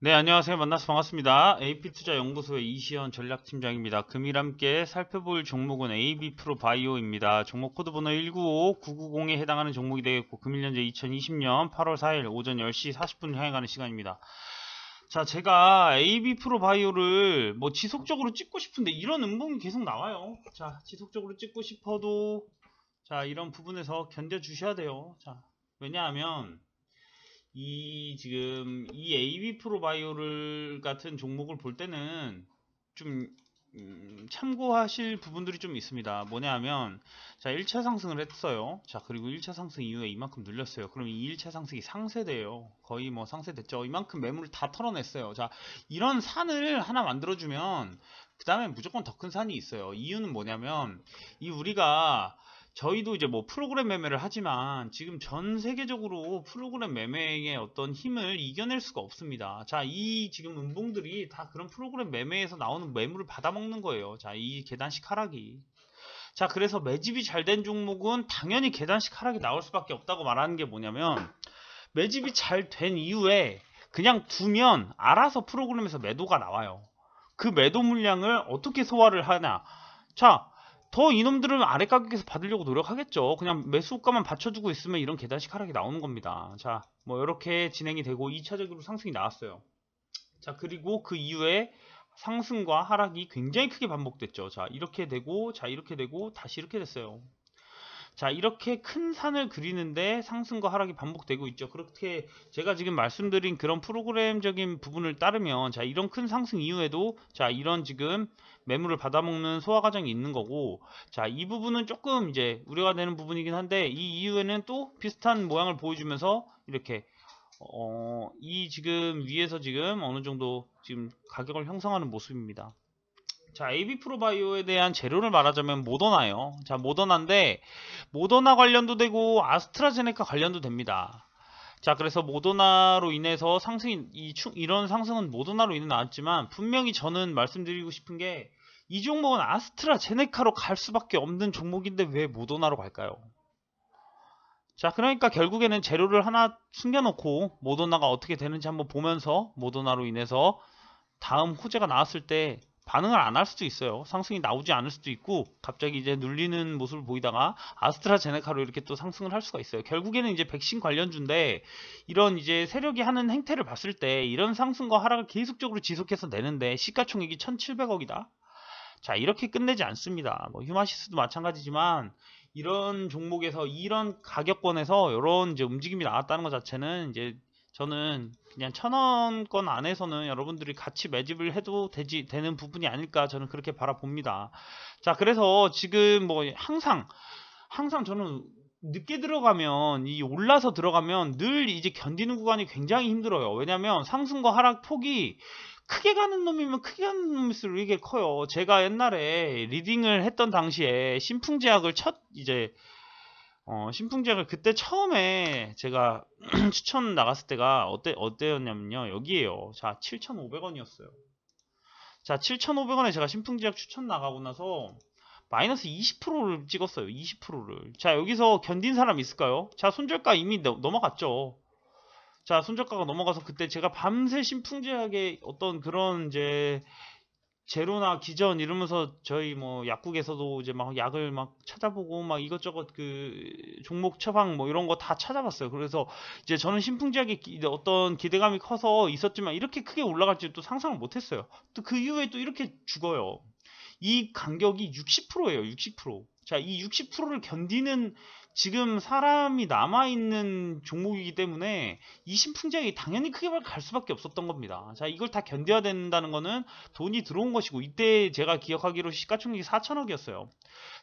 네, 안녕하세요. 만나서 반갑습니다. AP투자연구소의 이시현 전략팀장입니다. 금일 함께 살펴볼 종목은 AB 프로 바이오입니다. 종목 코드 번호 195990에 해당하는 종목이 되겠고 금일 현재 2020년 8월 4일 오전 10시 40분 향해 가는 시간입니다. 자, 제가 AB 프로 바이오를 뭐 지속적으로 찍고 싶은데 이런 음봉이 계속 나와요. 자, 지속적으로 찍고 싶어도 자, 이런 부분에서 견뎌 주셔야 돼요. 자, 왜냐하면 이 지금 이 AV 프로바이오를 같은 종목을 볼 때는 좀 음, 참고하실 부분들이 좀 있습니다. 뭐냐 하면, 자, 1차 상승을 했어요. 자, 그리고 1차 상승 이후에 이만큼 늘렸어요. 그럼 이 1차 상승이 상세돼요. 거의 뭐 상세됐죠. 이만큼 매물을 다 털어냈어요. 자, 이런 산을 하나 만들어주면, 그 다음에 무조건 더 큰 산이 있어요. 이유는 뭐냐면, 이 우리가, 저희도 이제 뭐 프로그램 매매를 하지만 지금 전 세계적으로 프로그램 매매의 어떤 힘을 이겨낼 수가 없습니다. 자, 이 지금 은봉들이다 그런 프로그램 매매에서 나오는 매물을 받아먹는 거예요. 자, 이 계단식 하락이. 자, 그래서 매집이 잘 된 종목은 당연히 계단식 하락이 나올 수밖에 없다고 말하는 게 뭐냐면 매집이 잘 된 이후에 그냥 두면 알아서 프로그램에서 매도가 나와요. 그 매도 물량을 어떻게 소화를 하냐. 자, 더 이놈들은 아래 가격에서 받으려고 노력하겠죠. 그냥 매수가만 받쳐주고 있으면 이런 계단식 하락이 나오는 겁니다. 자, 뭐 이렇게 진행이 되고 2차적으로 상승이 나왔어요. 자, 그리고 그 이후에 상승과 하락이 굉장히 크게 반복됐죠. 자, 이렇게 되고, 자, 이렇게 되고, 다시 이렇게 됐어요. 자 이렇게 큰 산을 그리는데 상승과 하락이 반복되고 있죠 그렇게 제가 지금 말씀드린 그런 프로그램적인 부분을 따르면 자 이런 큰 상승 이후에도 자 이런 지금 매물을 받아먹는 소화 과정이 있는 거고 자 이 부분은 조금 이제 우려가 되는 부분이긴 한데 이 이후에는 또 비슷한 모양을 보여주면서 이렇게 어이 지금 위에서 지금 어느 정도 지금 가격을 형성하는 모습입니다 자, AB 프로바이오에 대한 재료를 말하자면 모더나요. 자, 모더나인데 모더나 관련도 되고 아스트라제네카 관련도 됩니다. 자, 그래서 모더나로 인해서 상승이 이, 이런 상승은 모더나로 인해 나왔지만 분명히 저는 말씀드리고 싶은 게 이 종목은 아스트라제네카로 갈 수밖에 없는 종목인데 왜 모더나로 갈까요? 자, 그러니까 결국에는 재료를 하나 숨겨놓고 모더나가 어떻게 되는지 한번 보면서 모더나로 인해서 다음 호재가 나왔을 때 반응을 안 할 수도 있어요. 상승이 나오지 않을 수도 있고 갑자기 이제 눌리는 모습을 보이다가 아스트라제네카로 이렇게 또 상승을 할 수가 있어요. 결국에는 이제 백신 관련주인데 이런 이제 세력이 하는 행태를 봤을 때 이런 상승과 하락을 계속적으로 지속해서 내는데 시가총액이 1,700억이다. 자 이렇게 끝내지 않습니다. 뭐 휴마시스도 마찬가지지만 이런 종목에서 이런 가격권에서 이런 이제 움직임이 나왔다는 것 자체는 이제 저는 그냥 천원권 안에서는 여러분들이 같이 매집을 해도 되지, 되는 부분이 아닐까 저는 그렇게 바라봅니다. 자, 그래서 지금 뭐 항상, 항상 저는 늦게 들어가면 이 올라서 들어가면 늘 이제 견디는 구간이 굉장히 힘들어요. 왜냐면 상승과 하락 폭이 크게 가는 놈이면 크게 가는 놈일수록 이게 커요. 제가 옛날에 리딩을 했던 당시에 신풍제약을 첫 이제 어, 신풍제을 그때 처음에 제가 추천 나갔을 때가 어때, 어때였냐면요. 여기에요. 자, 7,500원이었어요. 자, 7,500원에 제가 신풍제약 추천 나가고 나서 마이너스 20%를 찍었어요. 20%를. 자, 여기서 견딘 사람 있을까요? 자, 손절가 이미 너, 넘어갔죠. 자, 손절가가 넘어가서 그때 제가 밤새 신풍제약의 어떤 그런 이제 제로나 기전 이러면서 저희 뭐 약국에서도 이제 막 약을 막 찾아보고 막 이것저것 그 종목 처방 뭐 이런 거 다 찾아봤어요. 그래서 이제 저는 신풍작이 지 어떤 기대감이 커서 있었지만 이렇게 크게 올라갈지 또 상상을 못했어요. 또 그 이후에 또 이렇게 죽어요. 이 간격이 60%예요. 60%. 자, 이 60%를 견디는 지금 사람이 남아있는 종목이기 때문에 이심풍장이 당연히 크게 갈 수밖에 없었던 겁니다. 자, 이걸 다 견뎌야 된다는 거는 돈이 들어온 것이고, 이때 제가 기억하기로 시가총액이 4천억이었어요.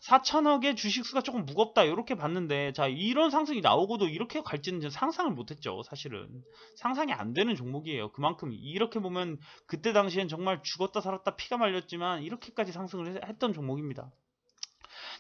4천억의 주식수가 조금 무겁다, 이렇게 봤는데, 자, 이런 상승이 나오고도 이렇게 갈지는 상상을 못했죠, 사실은. 상상이 안 되는 종목이에요. 그만큼, 이렇게 보면, 그때 당시엔 정말 죽었다 살았다 피가 말렸지만, 이렇게까지 상승을 했던 종목입니다.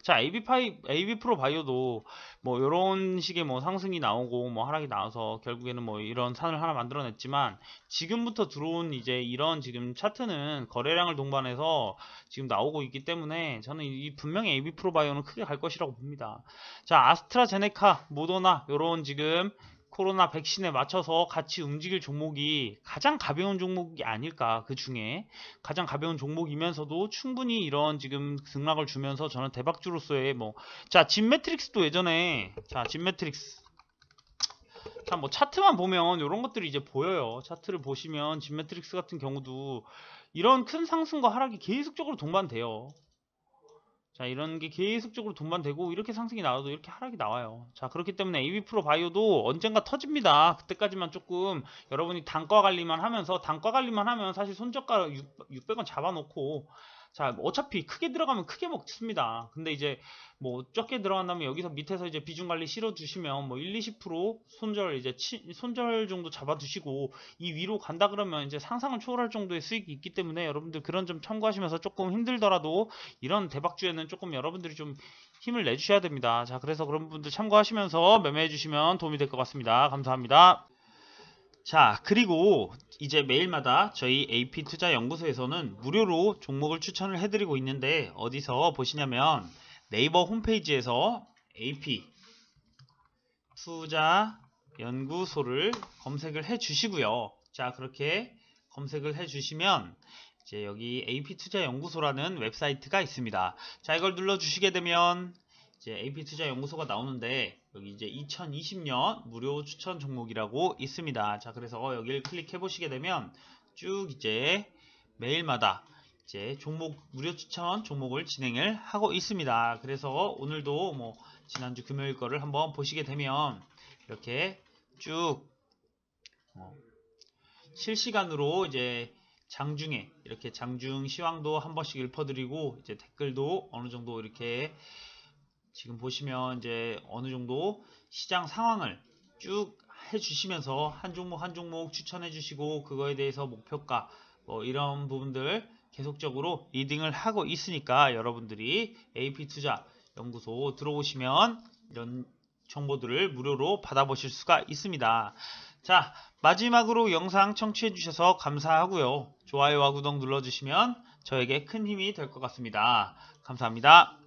자, AB5, AB 프로 바이오도 뭐 요런 식의 뭐 상승이 나오고 뭐 하락이 나와서 결국에는 뭐 이런 산을 하나 만들어냈지만 지금부터 들어온 이제 이런 지금 차트는 거래량을 동반해서 지금 나오고 있기 때문에 저는 이 분명히 AB 프로 바이오는 크게 갈 것이라고 봅니다. 자, 아스트라제네카, 모더나 요런 지금 코로나 백신에 맞춰서 같이 움직일 종목이 가장 가벼운 종목이 아닐까 그 중에 가장 가벼운 종목이면서도 충분히 이런 지금 등락을 주면서 저는 대박주로서의 뭐자진 매트릭스도 예전에 자진 매트릭스 자뭐 차트만 보면 이런 것들이 이제 보여요 차트를 보시면 진 매트릭스 같은 경우도 이런 큰 상승과 하락이 계속적으로 동반돼요 자 이런 게 계속적으로 돈만 되고 이렇게 상승이 나와도 이렇게 하락이 나와요 자 그렇기 때문에 a b 프로 바이오도 언젠가 터집니다 그때까지만 조금 여러분이 단과 관리만 하면서 단과 관리만 하면 사실 손저가 600원 잡아놓고 자, 어차피 크게 들어가면 크게 먹습니다. 근데 이제 뭐 적게 들어간다면 여기서 밑에서 이제 비중 관리 실어 주시면 뭐 1, 20% 손절 이제 치, 손절 정도 잡아 두시고 이 위로 간다 그러면 이제 상상을 초월할 정도의 수익이 있기 때문에 여러분들 그런 점 참고하시면서 조금 힘들더라도 이런 대박주에는 조금 여러분들이 좀 힘을 내주셔야 됩니다. 자, 그래서 그런 분들 참고하시면서 매매해 주시면 도움이 될 것 같습니다. 감사합니다. 자, 그리고 이제 매일마다 저희 AP투자연구소에서는 무료로 종목을 추천을 해드리고 있는데 어디서 보시냐면 네이버 홈페이지에서 AP 투자연구소를 검색을 해 주시고요. 자 그렇게 검색을 해 주시면 이제 여기 AP투자연구소라는 웹사이트가 있습니다. 자 이걸 눌러 주시게 되면 이제 AP투자연구소가 나오는데 여기 이제 2020년 무료 추천 종목이라고 있습니다. 자 그래서 여기를 클릭해 보시게 되면 쭉 이제 매일마다 이제 종목 무료 추천 종목을 진행을 하고 있습니다. 그래서 오늘도 뭐 지난주 금요일 거를 한번 보시게 되면 이렇게 쭉 어, 실시간으로 이제 장중에 이렇게 장중 시황도 한 번씩 읊어드리고 이제 댓글도 어느 정도 이렇게 지금 보시면 이제 어느 정도 시장 상황을 쭉 해주시면서 한 종목 한 종목 추천해 주시고 그거에 대해서 목표가 뭐 이런 부분들 계속적으로 리딩을 하고 있으니까 여러분들이 AP투자연구소 들어오시면 이런 정보들을 무료로 받아보실 수가 있습니다. 자 마지막으로 영상 청취해 주셔서 감사하고요. 좋아요와 구독 눌러주시면 저에게 큰 힘이 될 것 같습니다. 감사합니다.